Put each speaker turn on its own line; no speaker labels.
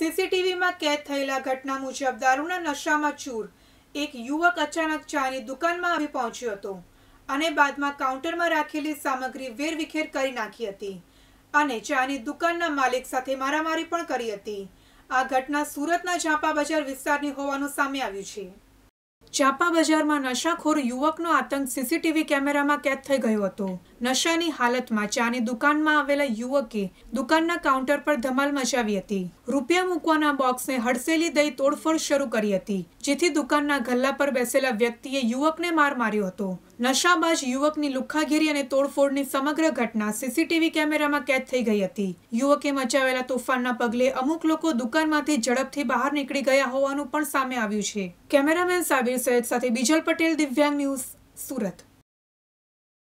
સીસીટીવીમાં કેદ થયેલા ઘટના મુજબ દારૂના નશામાં ચૂર એક યુવક અચાનક ચાની દુકાનમાં આવી પહોંચ્યો હતો અને બાદમાં કાઉન્ટરમાં રાખેલી સામગ્રી વેરવિખેર કરી નાખી હતી અને ચાની દુકાનના માલિક સાથે મારામારી પણ કરી હતી આ ઘટના સુરતના ઝાંપા બજાર વિસ્તારની હોવાનું સામે આવ્યું છે ચાપા બજારમાં નશાખોર યુવકનો આતંક સીસીટીવી કેમેરામાં કેદ થઈ ગયો હતો નશાની હાલતમાં ચાની દુકાનમાં આવેલા યુવકે દુકાનના કાઉન્ટર પર ધમાલ મચાવી હતી રૂપિયા મૂકવાના બોક્સને હડસેલી દઈ તોડફોડ શરૂ કરી હતી જેથી દુકાનના ગલ્લા પર બેસેલા વ્યક્તિએ યુવકને માર માર્યો હતો નશાબાજ યુવકની લુખ્ખાગીરી અને તોડફોડની સમગ્ર ઘટના સીસીટીવી કેમેરામાં કેદ થઈ ગઈ હતી યુવકે મચાવેલા તોફાનના પગલે અમુક લોકો દુકાનમાંથી ઝડપથી બહાર નીકળી ગયા હોવાનું પણ સામે આવ્યું છે કેમેરામેન સાબિર સૈયદ સાથે બીજલ પટેલ દિવ્યાંગ ન્યૂઝ
સુરત